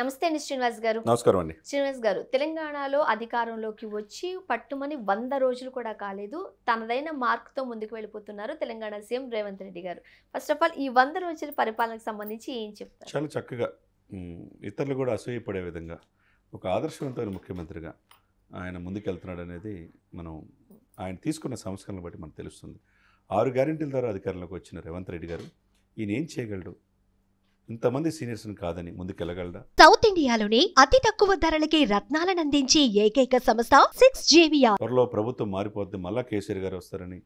నమస్తే అండి శ్రీనివాస్ గారు నమస్కారం అండి శ్రీనివాస్ గారు తెలంగాణలో అధికారంలోకి వచ్చి పట్టుమని వంద రోజులు కూడా కాలేదు తనదైన మార్క్తో ముందుకు వెళ్ళిపోతున్నారు తెలంగాణ సీఎం రేవంత్ రెడ్డి గారు ఫస్ట్ ఆఫ్ ఆల్ ఈ వంద రోజుల పరిపాలనకు సంబంధించి ఏం చెప్తారు చాలా చక్కగా ఇతరులు కూడా అసూయపడే విధంగా ఒక ఆదర్శవంతమైన ముఖ్యమంత్రిగా ఆయన ముందుకెళ్తున్నాడు అనేది మనం ఆయన తీసుకున్న సంస్కరణలు బట్టి మనకు తెలుస్తుంది ఆరు గ్యారెంటీల ద్వారా అధికారంలోకి వచ్చిన రేవంత్ రెడ్డి గారు ఈయన ఏం చేయగలడు ఇంతమంది సీనియర్స్ కాదని ముందుకెళ్ళగలరా సౌత్ ఇండియాలోనే అతి తక్కువ ధరలకి రత్నాలను అందించే ఏకైక సంస్థ సిక్స్ జేవిఆర్ త్వరలో ప్రభుత్వం మారిపోద్ది మళ్ళా కేసీఆర్ గారు వస్తారని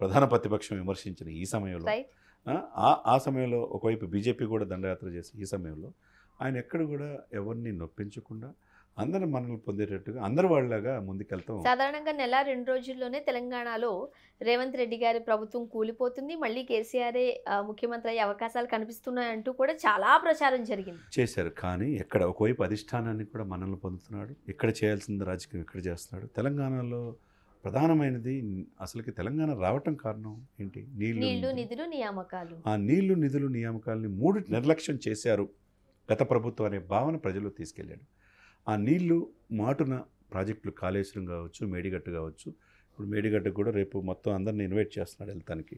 ప్రధాన ప్రతిపక్షం విమర్శించిన ఈ సమయంలో ఆ సమయంలో ఒకవైపు బీజేపీ కూడా దండయాత్ర చేసి ఈ సమయంలో ఆయన ఎక్కడ కూడా ఎవరిని నొప్పించకుండా అందరూ మనల్ని పొందేటట్టుగా అందరు వాళ్ళగా ముందుకెళ్తాం సాధారణంగా నెల రెండు రోజుల్లోనే తెలంగాణలో రేవంత్ రెడ్డి గారి ప్రభుత్వం కూలిపోతుంది మళ్ళీ కేసీఆరే ముఖ్యమంత్రి అయ్యే అవకాశాలు కనిపిస్తున్నాయంటూ కూడా చాలా ప్రచారం జరిగింది చేశారు కానీ ఎక్కడ ఒకవైపు అధిష్టానాన్ని కూడా మనల్ని పొందుతున్నాడు ఇక్కడ చేయాల్సింది రాజకీయం ఇక్కడ చేస్తున్నాడు తెలంగాణలో ప్రధానమైనది అసలుకి తెలంగాణ రావటం కారణం ఏంటి నీళ్లు నిధులు నియామకాలు ఆ నీళ్లు నిధులు నియామకాలని మూడు నిర్లక్ష్యం చేశారు గత ప్రభుత్వం అనే భావన ప్రజలు తీసుకెళ్ళాడు ఆ నీళ్లు మాటున ప్రాజెక్టులు కాళేశ్వరం కావచ్చు మేడిగట్టు కావచ్చు ఇప్పుడు మేడిగడ్డ కూడా రేపు మొత్తం అందరిని ఇన్వైట్ చేస్తున్నాడు వెళ్తానికి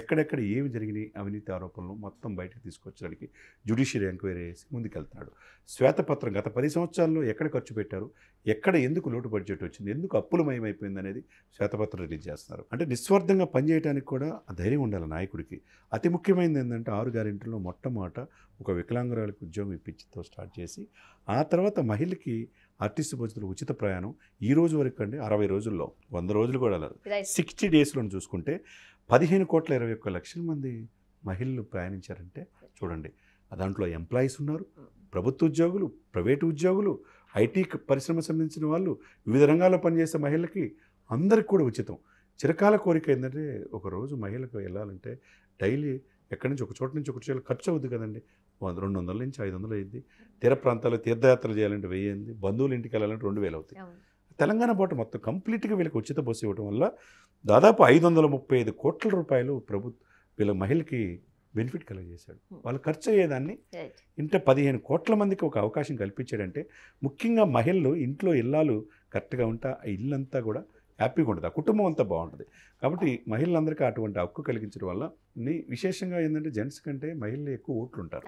ఎక్కడెక్కడ ఏమి జరిగినాయి అవినీతి ఆరోపణలు మొత్తం బయటకు తీసుకొచ్చడానికి జ్యుడిషియరీ ఎంక్వైరీ చేసి ముందుకెళ్తున్నాడు శ్వేతపత్రం గత పది సంవత్సరాల్లో ఎక్కడ ఖర్చు పెట్టారు ఎక్కడ ఎందుకు లోటు బడ్జెట్ వచ్చింది ఎందుకు అప్పులమయమైపోయింది అనేది శ్వేతపత్రం రిలీజ్ చేస్తున్నారు అంటే నిస్వార్థంగా పనిచేయడానికి కూడా ఆ ధైర్యం ఉండాలి నాయకుడికి అతి ముఖ్యమైనది ఏంటంటే ఆరు గ్యారెంటీలో మొట్టమొదట ఒక వికలాంగురాలకు ఉద్యోగం ఇప్పించితో స్టార్ట్ చేసి ఆ తర్వాత మహిళకి ఆర్టీసీ బస్సులు ఉచిత ప్రయాణం ఈ రోజు వరకు అండి అరవై రోజుల్లో వంద రోజులు కూడా సిక్స్టీ డేస్లో చూసుకుంటే పదిహేను కోట్ల ఇరవై ఒక్క లక్షల మంది మహిళలు ప్రయాణించారంటే చూడండి దాంట్లో ఎంప్లాయీస్ ఉన్నారు ప్రభుత్వ ఉద్యోగులు ప్రైవేటు ఉద్యోగులు ఐటీ పరిశ్రమ సంబంధించిన వాళ్ళు వివిధ రంగాల్లో పనిచేసే మహిళలకి అందరికి కూడా ఉచితం చిరకాల కోరిక ఏంటంటే ఒకరోజు మహిళకు వెళ్ళాలంటే డైలీ ఎక్కడి నుంచి ఒక చోట నుంచి ఒక చోట ఖర్చు అవుద్ది కదండి రెండు వందల నుంచి ఐదు వందలు అయ్యింది తీర ప్రాంతాల్లో తీర్థయాత్రలు చేయాలంటే వెయ్యింది బంధువులు ఇంటికి వెళ్ళాలంటే రెండు వేలు అవుతాయి తెలంగాణ పాటు మొత్తం కంప్లీట్గా వీళ్ళకి ఉచిత బస్సు ఇవ్వడం వల్ల దాదాపు ఐదు వందల ముప్పై ఐదు కోట్ల రూపాయలు ప్రభుత్వం వీళ్ళ మహిళకి బెనిఫిట్ కలగజేశాడు వాళ్ళు ఖర్చు అయ్యేదాన్ని ఇంట పదిహేను కోట్ల మందికి ఒక అవకాశం కల్పించాడంటే ముఖ్యంగా మహిళలు ఇంట్లో ఇల్లాలు కరెక్ట్గా ఉంటా ఆ ఇల్లంతా కూడా హ్యాపీగా ఉంటుంది ఆ కుటుంబం అంతా బాగుంటుంది కాబట్టి మహిళలందరికీ అటువంటి హక్కు కలిగించడం వల్ల విశేషంగా ఏంటంటే జెంట్స్ కంటే మహిళలు ఎక్కువ ఓట్లు ఉంటారు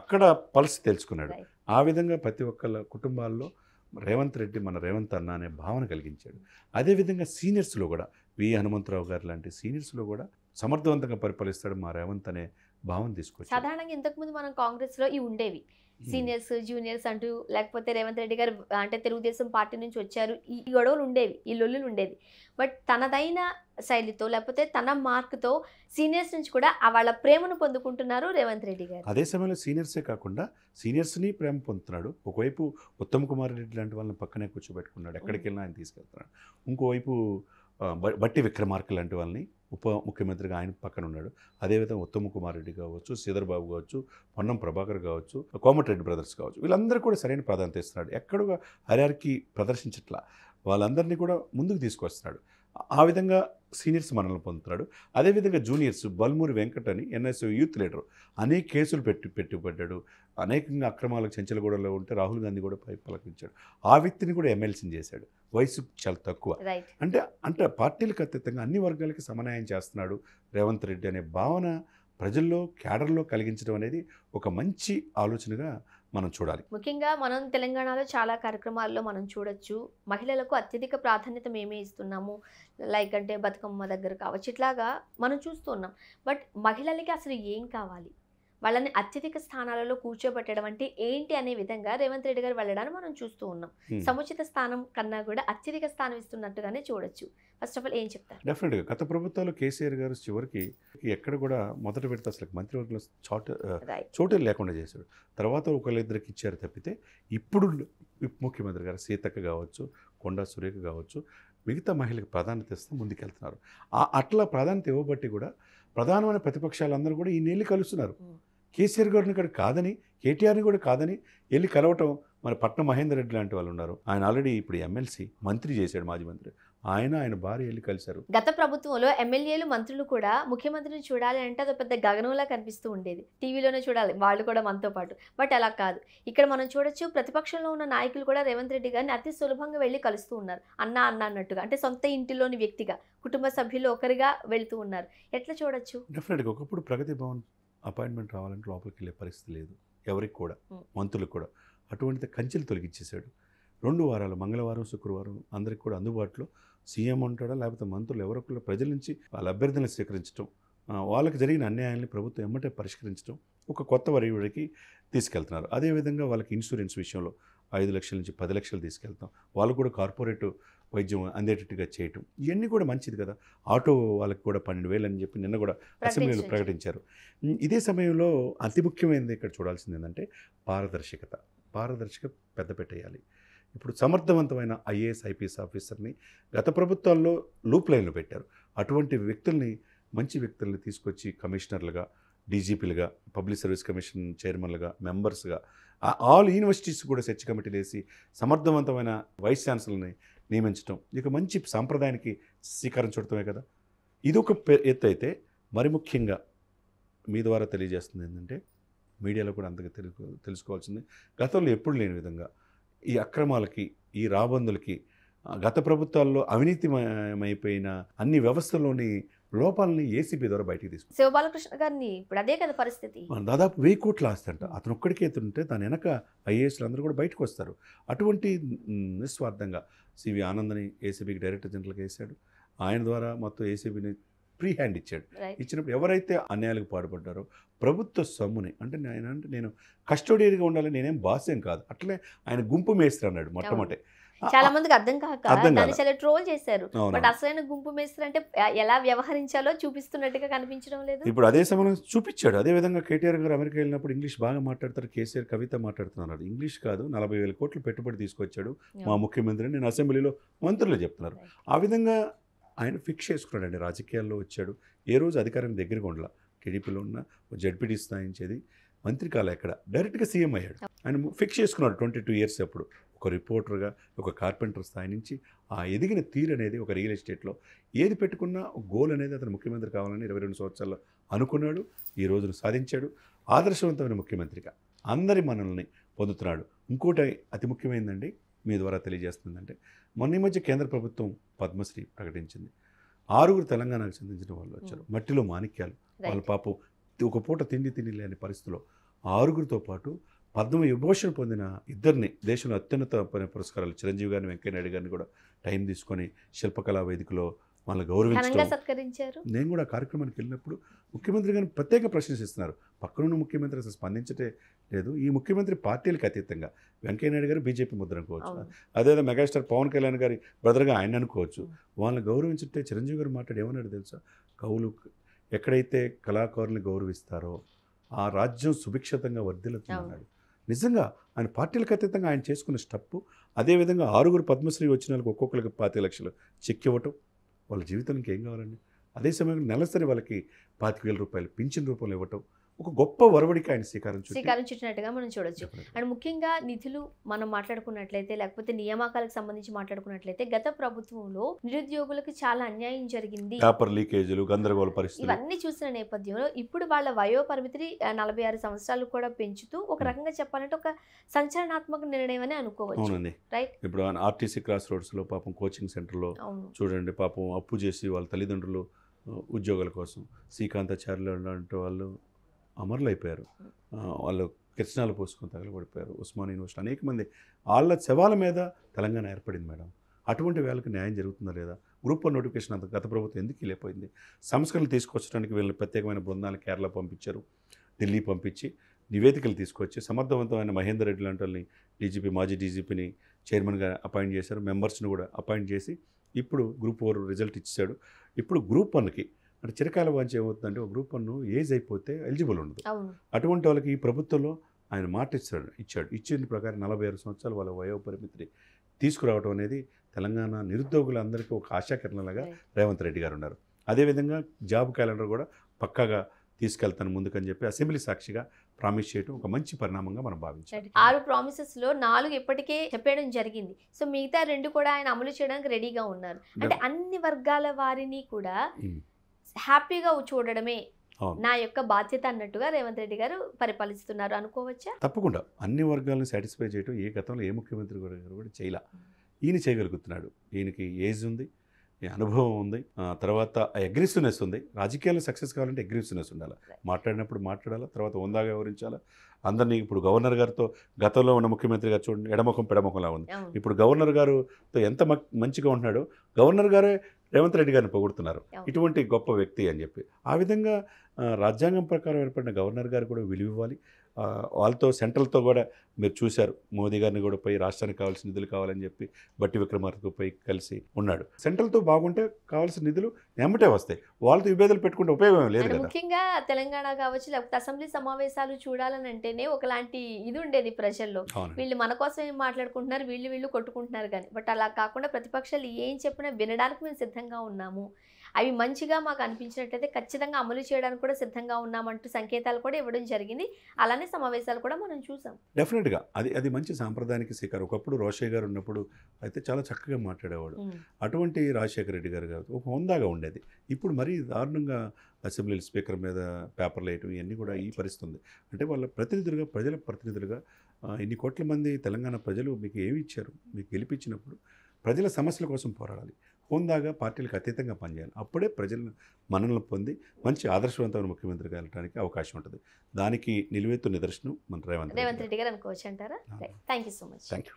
అక్కడ పల్స్ తెలుసుకున్నాడు ఆ విధంగా ప్రతి ఒక్కళ్ళ కుటుంబాల్లో రేవంత్ రెడ్డి మన రేవంత్ అన్న అనే భావన కలిగించాడు అదేవిధంగా సీనియర్స్లో కూడా వి హనుమంతరావు గారు లాంటి సీనియర్స్లో కూడా సమర్థవంతంగా పరిపాలిస్తాడు మా రేవంత్ అనే భావన తీసుకొచ్చాడు సాధారణంగా ఇంతకుముందు మనం కాంగ్రెస్లో ఇవి ఉండేవి Hmm. సీనియర్స్ జూనియర్స్ అంటూ లేకపోతే రేవంత్ రెడ్డి గారు అంటే తెలుగుదేశం పార్టీ నుంచి వచ్చారు ఈ గొడవలు ఉండేవి ఈ లొల్లు ఉండేవి బట్ తనదైన శైలితో లేకపోతే తన మార్క్తో సీనియర్స్ నుంచి కూడా వాళ్ళ ప్రేమను పొందుకుంటున్నారు రేవంత్ రెడ్డి గారు అదే సమయంలో సీనియర్సే కాకుండా సీనియర్స్ని ప్రేమ పొందుతున్నాడు ఒకవైపు ఉత్తమ్ కుమార్ రెడ్డి లాంటి వాళ్ళని పక్కనే కూర్చోబెట్టుకున్నాడు ఎక్కడికి వెళ్ళినా ఆయన తీసుకెళ్తున్నాడు ఇంకోవైపు బట్టి విక్రమార్క లాంటి వాళ్ళని ఉప ముఖ్యమంత్రిగా ఆయన పక్కన ఉన్నాడు అదేవిధంగా ఉత్తమ్ కుమార్ రెడ్డి కావచ్చు శ్రీధర్ బాబు కావచ్చు పొన్నం ప్రభాకర్ కావచ్చు కోమటిరెడ్డి బ్రదర్స్ కావచ్చు వీళ్ళందరూ కూడా సరైన ప్రాధాన్యత ఇస్తున్నాడు ఎక్కడో హరిహరికి ప్రదర్శించట్లా వాళ్ళందరినీ కూడా ముందుకు తీసుకొస్తున్నాడు ఆ విధంగా సీనియర్స్ మనల్ని పొందుతున్నాడు అదేవిధంగా జూనియర్స్ బల్మూరి వెంకట్ అని ఎన్ఎస్ యూత్ లీడర్ అనేక కేసులు పెట్టి పెట్టిపడ్డాడు అనేకంగా అక్రమాలకు చెంచలగూడలో ఉంటే రాహుల్ గాంధీ కూడా పలకరించాడు ఆ వ్యక్తిని కూడా ఎమ్మెల్సీని చేశాడు వయసు చాలా తక్కువ అంటే అంటే పార్టీలకు అతీతంగా అన్ని వర్గాలకి సమన్వయం చేస్తున్నాడు రేవంత్ రెడ్డి అనే భావన ప్రజల్లో క్యాడర్లో కలిగించడం అనేది ఒక మంచి ఆలోచనగా మనం చూడాలి ముఖ్యంగా మనం తెలంగాణలో చాలా కార్యక్రమాల్లో మనం చూడొచ్చు మహిళలకు అత్యధిక ప్రాధాన్యత మేమే ఇస్తున్నాము లైక్ అంటే బతుకమ్మ దగ్గర కావచ్చు ఇట్లాగా మనం చూస్తున్నాం బట్ మహిళలకి అసలు ఏం కావాలి వాళ్ళని అత్యధిక స్థానాలలో కూర్చోబెట్టడం అంటే ఏంటి అనే విధంగా రేవంత్ రెడ్డి గారు వెళ్ళడానికి మనం చూస్తూ ఉన్నాం సముచిత స్థానం కన్నా కూడా అత్యధిక స్థానం ఇస్తున్నట్టుగానే చూడొచ్చు ఫస్ట్ ఆఫ్ ఆల్ ఏం చెప్తారు డెఫినెట్గా గత ప్రభుత్వాలు కేసీఆర్ గారు చివరికి ఎక్కడ కూడా మొదట పెడితే అసలు మంత్రివర్గంలో చోటు చోటే లేకుండా చేశాడు తర్వాత ఒకళ్ళిద్దరికి ఇచ్చారు తప్పితే ఇప్పుడు ముఖ్యమంత్రి గారు సీతక్క కావచ్చు కొండా సురేఖ కావచ్చు మిగతా మహిళకు ప్రాధాన్యత ఇస్తూ ముందుకెళ్తున్నారు అట్లా ప్రాధాన్యత ఇవ్వబట్టి కూడా ప్రధానమైన ప్రతిపక్షాలందరూ కూడా ఈ నీళ్ళు కలుస్తున్నారు కేసీఆర్ గారిని ఇక్కడ కాదని కేటీఆర్ని కూడా కాదని వెళ్ళి కలవటం మన పట్నం మహేందర్ రెడ్డి లాంటి వాళ్ళు ఉన్నారు ఆయన ఆల్రెడీ ఇప్పుడు ఎమ్మెల్సీ మంత్రి చేశాడు మాజీ మంత్రి ఆయన ఆయన భార్య వెళ్ళి కలిశారు గత ప్రభుత్వంలో ఎమ్మెల్యేలు మంత్రులు కూడా ముఖ్యమంత్రిని చూడాలి అంటే అది పెద్ద గగనంలా కనిపిస్తూ ఉండేది టీవీలోనే చూడాలి వాళ్ళు కూడా మనతో పాటు బట్ అలా కాదు ఇక్కడ మనం చూడొచ్చు ప్రతిపక్షంలో ఉన్న నాయకులు కూడా రేవంత్ రెడ్డి గారిని అతి సులభంగా వెళ్ళి కలుస్తూ ఉన్నారు అన్న అన్న అన్నట్టుగా అంటే సొంత ఇంటిలోని వ్యక్తిగా కుటుంబ సభ్యులు ఒకరిగా వెళ్తూ ఉన్నారు ఎట్లా చూడొచ్చు డెఫినెట్గా ఒకప్పుడు ప్రగతి భవన్ అపాయింట్మెంట్ రావాలంటే లోపలికి వెళ్ళే పరిస్థితి లేదు ఎవరికి కూడా మంత్రులకు కూడా అటువంటి కంచెలు తొలగించేశాడు రెండు వారాలు మంగళవారం శుక్రవారం అందరికి కూడా అందుబాటులో సీఎం ఉంటాడా లేకపోతే మంత్రులు ఎవరొకరు ప్రజల నుంచి వాళ్ళ అభ్యర్థులను స్వీకరించడం వాళ్ళకి జరిగిన అన్యాయాన్ని ప్రభుత్వం ఎమ్మటే పరిష్కరించడం ఒక కొత్త వరవడికి తీసుకెళ్తున్నారు అదేవిధంగా వాళ్ళకి ఇన్సూరెన్స్ విషయంలో ఐదు లక్షల నుంచి పది లక్షలు తీసుకెళ్తాం వాళ్ళు కూడా కార్పొరేట్ వైద్యం అందేటట్టుగా చేయటం ఇవన్నీ కూడా మంచిది కదా ఆటో వాళ్ళకి కూడా పన్నెండు వేలు అని చెప్పి నిన్న కూడా అసెంబ్లీలో ప్రకటించారు ఇదే సమయంలో అతి ముఖ్యమైనది ఇక్కడ చూడాల్సింది ఏంటంటే పారదర్శకత పారదర్శక పెద్ద పెట్టేయాలి ఇప్పుడు సమర్థవంతమైన ఐఏఎస్ ఐపీఎస్ ఆఫీసర్ని గత ప్రభుత్వాల్లో లూప్ లైన్లో పెట్టారు అటువంటి వ్యక్తుల్ని మంచి వ్యక్తుల్ని తీసుకొచ్చి కమిషనర్లుగా డీజీపీలుగా పబ్లిక్ సర్వీస్ కమిషన్ చైర్మన్లుగా మెంబర్స్గా ఆల్ యూనివర్సిటీస్ కూడా సెర్చ్ కమిటీలు వేసి సమర్థవంతమైన వైస్ ఛాన్సలర్ని నియమించడం ఇక మంచి సాంప్రదాయానికి శ్రీకారం చుడటమే కదా ఇది ఒక ఎత్తు అయితే మరి ముఖ్యంగా మీ ద్వారా తెలియజేస్తుంది ఏంటంటే మీడియాలో కూడా అంతగా తెలుసు తెలుసుకోవాల్సింది గతంలో ఎప్పుడు లేని విధంగా ఈ అక్రమాలకి ఈ రాబందులకి గత ప్రభుత్వాల్లో అవినీతిమయమైపోయిన అన్ని వ్యవస్థలోని లోపాలని ఏసీబీ ద్వారా బయటికి తీసుకు శివబాలకృష్ణ గారిని ఇప్పుడు అదే కదా పరిస్థితి దాదాపు వెయ్యి కోట్లు ఆస్తి అంట అతను ఒక్కడికే ఎత్తుంటే దాని వెనక ఐఏఎస్లు అందరూ కూడా బయటకు వస్తారు అటువంటి నిస్వార్థంగా సివి ఆనందని ఏసీబీకి డైరెక్టర్ జనరల్గా వేశాడు ఆయన ద్వారా మొత్తం ఏసీబీని ఫ్రీ హ్యాండ్ ఇచ్చాడు ఇచ్చినప్పుడు ఎవరైతే అన్యాయాలకు పాడుపడ్డారో ప్రభుత్వ సొమ్ముని అంటే ఆయన అంటే నేను కస్టోడియన్గా ఉండాలి నేనేం బాస్యం కాదు అట్లే ఆయన గుంపు మేస్త్రి అన్నాడు మొట్టమొదటి చాలా మందికి అర్థం కాక దాన్ని చాలా ట్రోల్ చేశారు బట్ అసలైన గుంపు మేస్త్రి అంటే ఎలా వ్యవహరించాలో చూపిస్తున్నట్టుగా కనిపించడం లేదు ఇప్పుడు అదే సమయంలో చూపించాడు అదే విధంగా కేటీఆర్ గారు అమెరికా వెళ్ళినప్పుడు ఇంగ్లీష్ బాగా మాట్లాడతారు కేసీఆర్ కవిత మాట్లాడుతున్నారు ఇంగ్లీష్ కాదు నలభై వేల కోట్లు పెట్టుబడి తీసుకొచ్చాడు మా ముఖ్యమంత్రి నేను అసెంబ్లీలో మంత్రులు చెప్తున్నారు ఆ విధంగా ఆయన ఫిక్స్ చేసుకున్నాడండి రాజకీయాల్లో వచ్చాడు ఏ రోజు అధికారం దగ్గర ఉండాల టీడీపీలో ఉన్న జడ్పీటీ స్థాయించేది మంత్రి కాలే ఎక్కడ డైరెక్ట్గా సీఎం అయ్యాడు ఆయన ఫిక్స్ చేసుకున్నాడు ట్వంటీ టూ ఇయర్స్ అప్పుడు ఒక రిపోర్టర్గా ఒక కార్పెంటర్ స్థాయి నుంచి ఆ ఎదిగిన తీరు అనేది ఒక రియల్ ఎస్టేట్లో ఏది పెట్టుకున్నా గోల్ అనేది అతను ముఖ్యమంత్రి కావాలని ఇరవై రెండు సంవత్సరాల్లో అనుకున్నాడు ఈ రోజును సాధించాడు ఆదర్శవంతమైన ముఖ్యమంత్రిగా అందరి మనల్ని పొందుతున్నాడు ఇంకోటి అతి ముఖ్యమైనదండి మీ ద్వారా తెలియజేస్తుందంటే మొన్న ఈ మధ్య కేంద్ర ప్రభుత్వం పద్మశ్రీ ప్రకటించింది ఆరుగురు తెలంగాణకు చెందించిన వాళ్ళు వచ్చారు మట్టిలో మాణిక్యాలు వాళ్ళ పాపం ఒక పూట తిండి తిండి లేని పరిస్థితిలో ఆరుగురితో పాటు పద్మ విభూషణ పొందిన ఇద్దరిని దేశంలో అత్యున్నత పురస్కారాలు చిరంజీవి గారిని వెంకయ్య నాయుడు గారిని కూడా టైం తీసుకొని శిల్పకళా వేదికలో వాళ్ళని గౌరవించారు నేను కూడా కార్యక్రమానికి వెళ్ళినప్పుడు ముఖ్యమంత్రి గారిని ప్రత్యేక ప్రశంసిస్తున్నారు పక్కనున్న ముఖ్యమంత్రి అసలు స్పందించటే లేదు ఈ ముఖ్యమంత్రి పార్టీలకు అతీతంగా వెంకయ్య నాయుడు గారు బీజేపీ ముద్ర అనుకోవచ్చు అదేదో మెగాస్టార్ పవన్ కళ్యాణ్ గారి బ్రదర్గా ఆయన అనుకోవచ్చు వాళ్ళని గౌరవించటే చిరంజీవి గారు మాట్లాడి ఏమన్నాడు తెలుసా కవులు ఎక్కడైతే కళాకారుల్ని గౌరవిస్తారో ఆ రాజ్యం సుభిక్షితంగా వర్ధిల్లుతుందన్నాడు నిజంగా ఆయన పార్టీలకు అతీతంగా ఆయన చేసుకున్న స్టప్పు అదేవిధంగా ఆరుగురు పద్మశ్రీ వచ్చిన వాళ్ళకి ఒక్కొక్కరికి పాతిక లక్షలు చెక్ ఇవ్వటం వాళ్ళ జీవితానికి ఏం కావాలండి అదే సమయంలో నెలసరి వాళ్ళకి పాతిక వేల రూపాయలు పింఛన్ రూపంలో ఇవ్వటం ఒక గొప్ప వరవడికి ఆయన శ్రీకారం శ్రీకారం చుట్టినట్టుగా మనం చూడొచ్చు అండ్ ముఖ్యంగా నిధులు మనం మాట్లాడుకున్నట్లయితే లేకపోతే నియామకాలకు సంబంధించి మాట్లాడుకున్నట్లయితే గత ప్రభుత్వంలో నిరుద్యోగులకు చాలా అన్యాయం జరిగింది లీకేజీలు గందరగోళ పరిస్థితులు ఇవన్నీ చూసిన నేపథ్యంలో ఇప్పుడు వాళ్ళ వయో పరిమితిని నలభై ఆరు సంవత్సరాలు కూడా పెంచుతూ ఒక రకంగా చెప్పాలంటే ఒక సంచలనాత్మక నిర్ణయం అని అనుకోవచ్చు రైట్ ఇప్పుడు ఆర్టీసీ క్రాస్ రోడ్స్ లో పాపం కోచింగ్ సెంటర్ లో చూడండి పాపం అప్పు చేసి వాళ్ళ తల్లిదండ్రులు ఉద్యోగాల కోసం శ్రీకాంతాచార్యులు లాంటి వాళ్ళు అమరులైపోయారు వాళ్ళు కిరచనాలు పోసుకొని తగలబడిపోయారు ఉస్మాన్ యూనివర్సిటీ అనేక మంది వాళ్ళ శవాల మీద తెలంగాణ ఏర్పడింది మేడం అటువంటి వాళ్ళకి న్యాయం జరుగుతుందా లేదా గ్రూప్ వన్ నోటిఫికేషన్ అంత గత ప్రభుత్వం ఎందుకు వెళ్ళిపోయింది సంస్కరణలు తీసుకొచ్చడానికి వీళ్ళని ప్రత్యేకమైన బృందాలు కేరళ పంపించారు ఢిల్లీ పంపించి నివేదికలు తీసుకొచ్చి సమర్థవంతమైన మహేందర్ రెడ్డి లాంటి వాళ్ళని డీజీపీ మాజీ డీజీపీని చైర్మన్గా అపాయింట్ చేశారు మెంబర్స్ని కూడా అపాయింట్ చేసి ఇప్పుడు గ్రూప్ ఫోర్ రిజల్ట్ ఇచ్చాడు ఇప్పుడు గ్రూప్ వన్కి అంటే చిరకాల వాంచి ఏమవుతుందంటే ఒక గ్రూప్ వన్ ఏజ్ అయిపోతే ఎలిజిబుల్ ఉండదు అటువంటి వాళ్ళకి ఈ ప్రభుత్వంలో ఆయన మాట ఇచ్చాడు ఇచ్చాడు ఇచ్చిన ప్రకారం నలభై ఆరు సంవత్సరాలు వాళ్ళ వయోపరిమితిని తీసుకురావడం అనేది తెలంగాణ నిరుద్యోగులందరికీ ఒక ఆశాకిరణలాగా రేవంత్ రెడ్డి గారు ఉన్నారు అదేవిధంగా జాబ్ క్యాలెండర్ కూడా పక్కాగా తీసుకెళ్తాను ముందుకని చెప్పి అసెంబ్లీ సాక్షిగా ప్రామిస్ చేయడం ఒక మంచి పరిణామంగా మనం భావించాం ఆరు ప్రామిసెస్ లో నాలుగు ఇప్పటికే చెప్పడం జరిగింది సో మిగతా రెండు కూడా ఆయన అమలు చేయడానికి రెడీగా ఉన్నారు అంటే అన్ని వర్గాల వారిని కూడా హ్యాపీగా చూడడమే నా యొక్క బాధ్యత అన్నట్టుగా రేవంత్ రెడ్డి గారు పరిపాలిస్తున్నారు అనుకోవచ్చా తప్పకుండా అన్ని వర్గాలను సాటిస్ఫై చేయడం ఏ గతంలో ఏ ముఖ్యమంత్రి గారు కూడా చేయలే ఈయన చేయగలుగుతున్నాడు ఈయనకి ఏజ్ ఉంది అనుభవం ఉంది తర్వాత అగ్రెసివ్నెస్ ఉంది రాజకీయాల్లో సక్సెస్ కావాలంటే అగ్రెసివ్నెస్ ఉండాలి మాట్లాడినప్పుడు మాట్లాడాలి తర్వాత ఉందాగా వివరించాలి అందరినీ ఇప్పుడు గవర్నర్ గారితో గతంలో ఉన్న ముఖ్యమంత్రి గారు చూడండి ఎడమొఖం పెడమొఖంలా ఉంది ఇప్పుడు గవర్నర్ గారుతో ఎంత మంచిగా ఉంటున్నాడో గవర్నర్ గారే రేవంత్ రెడ్డి గారిని పొగుడుతున్నారు ఇటువంటి గొప్ప వ్యక్తి అని చెప్పి ఆ విధంగా రాజ్యాంగం ప్రకారం ఏర్పడిన గవర్నర్ గారు కూడా విలువ ఇవ్వాలి వాళ్ళతో సెంట్రల్తో కూడా మీరు చూశారు మోదీ గారిని కూడా పోయి రాష్ట్రానికి కావాల్సిన నిధులు కావాలని చెప్పి బట్టి విక్రమార్కు పోయి కలిసి ఉన్నాడు సెంట్రల్తో బాగుంటే కావాల్సిన నిధులు ఎమ్మటే వస్తాయి వాళ్ళతో విభేదాలు పెట్టుకుంటే ఉపయోగం లేదు ముఖ్యంగా తెలంగాణ కావచ్చు లేకపోతే అసెంబ్లీ సమావేశాలు చూడాలని అంటేనే ఒకలాంటి ఇది ఉండేది ప్రజల్లో వీళ్ళు మన కోసం ఏం మాట్లాడుకుంటున్నారు వీళ్ళు వీళ్ళు కొట్టుకుంటున్నారు కానీ బట్ అలా కాకుండా ప్రతిపక్షాలు ఏం చెప్పినా వినడానికి మేము సిద్ధంగా ఉన్నాము అవి మంచిగా మాకు అనిపించినట్లయితే ఖచ్చితంగా అమలు చేయడానికి కూడా సిద్ధంగా ఉన్నామంటూ సంకేతాలు కూడా ఇవ్వడం జరిగింది అలానే సమావేశాలు కూడా మనం చూసాం డెఫినెట్గా అది అది మంచి సాంప్రదాయానికి శిఖర్ ఒకప్పుడు రోషయ్య గారు ఉన్నప్పుడు అయితే చాలా చక్కగా మాట్లాడేవాడు అటువంటి రాజశేఖర రెడ్డి గారు గారు ఒక హోందాగా ఉండేది ఇప్పుడు మరీ దారుణంగా అసెంబ్లీ స్పీకర్ మీద పేపర్లు వేయటం ఇవన్నీ కూడా ఈ పరిస్థితి ఉంది అంటే వాళ్ళ ప్రతినిధులుగా ప్రజల ప్రతినిధులుగా ఇన్ని కోట్ల మంది తెలంగాణ ప్రజలు మీకు ఏమి ఇచ్చారు మీకు గెలిపించినప్పుడు ప్రజల సమస్యల కోసం పోరాడాలి హోందాగా పార్టీలకు అతీతంగా పనిచేయాలి అప్పుడే ప్రజలను మనల్ని పొంది మంచి ఆదర్శవంతమైన ముఖ్యమంత్రి కావడానికి అవకాశం ఉంటుంది దానికి నిలువెత్తు నిదర్శనం మన రేవంత్ రేవంత్ రెడ్డి గారు అనుకోవచ్చు అంటారా thank you so much thank you